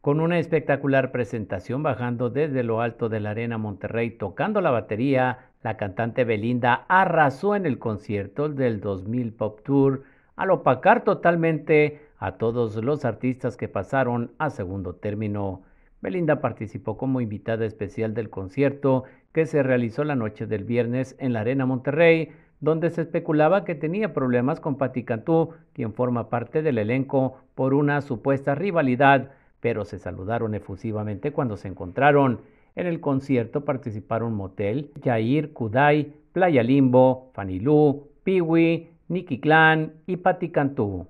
con una espectacular presentación bajando desde lo alto de la arena Monterrey tocando la batería, la cantante Belinda arrasó en el concierto del 2000 Pop Tour al opacar totalmente a todos los artistas que pasaron a segundo término. Belinda participó como invitada especial del concierto que se realizó la noche del viernes en la Arena Monterrey, donde se especulaba que tenía problemas con Patti Cantú, quien forma parte del elenco por una supuesta rivalidad pero se saludaron efusivamente cuando se encontraron. En el concierto participaron Motel, Jair, Kudai, Playa Limbo, Fanilú, Piwi, Nicky Clan y Patti Cantú.